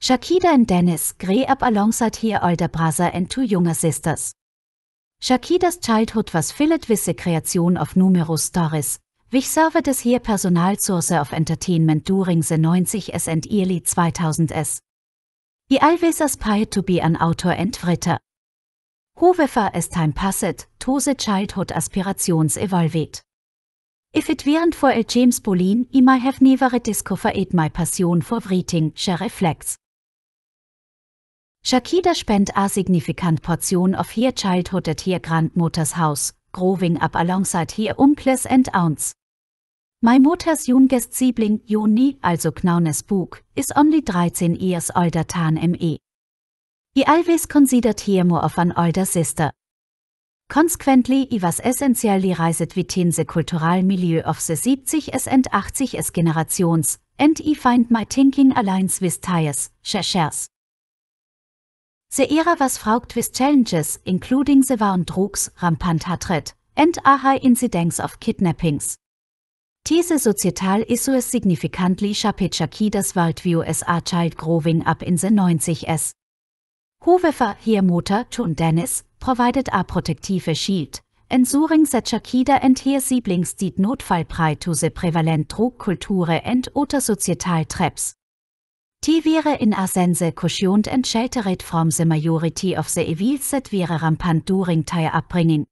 Shakida and Dennis grew up alongside her older brother and two younger sisters. Shakidas childhood was filled with the creation of numerous stories, which served as her personal source of entertainment during the 90s and early 2000s. He always aspired to be an author and writer. However, as time passed, those childhood aspirations evolved. If it weren't for a James Boleyn, I might have never discovered my passion for writing, she reflects. Shakida spend a significant portion of her childhood at her grandmother's house, growing up alongside her uncles and aunts. My mother's youngest sibling, Joni, also Knaunes Bug, is only 13 years older than me. I always considered her more of an older sister. Consequently, I was essentially raised within the cultural milieu of the 70s and 80s generations, and I find my thinking aligns with theirs, shares era was fraugt with challenges, including the war on drugs, rampant hatred, and a high incidence of kidnappings. These societal issues significantly shaped Shakida's worldview as a child growing up in the 90s. However, her Mutter John Dennis provided a protective shield, ensuring that Shakida and her siblings did not fall prey to the prevalent drug culture and other societal traps. Ti wäre in Arsense Cushiont and Sheltered from the majority of the evils that wäre rampant during tire upbringing.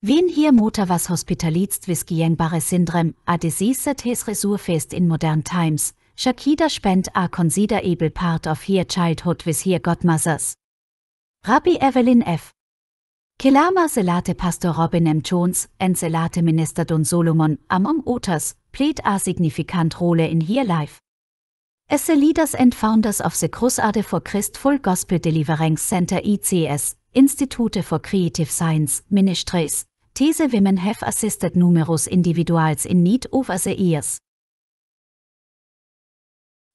Wen hier Mutter was hospitalizt vis Barre Syndrome, a disease that has resurfaced in modern times, Shakida spent a considerable part of her childhood with her godmothers. Rabbi Evelyn F. Kelama selate pastor Robin M. Jones en selate minister Don Solomon Among om played a significant role in here life. As the leaders and founders of the Crusade for Christful Gospel Deliverance Center ICS, Institute for Creative Science Ministries, these women have assisted numerous individuals in need over the years.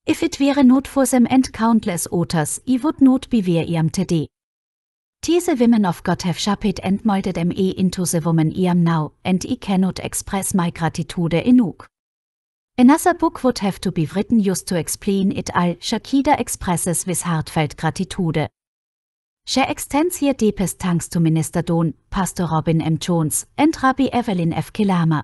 If it were not for them and countless others, I would not be where I am today. Diese women of God have shaped and molded me into the woman I am now, and I cannot express my gratitude enough. Another book would have to be written just to explain it all, Shakida expresses with heartfelt gratitude. She extends her deepest thanks to Minister Don, Pastor Robin M. Jones, and Rabbi Evelyn F. Kilama.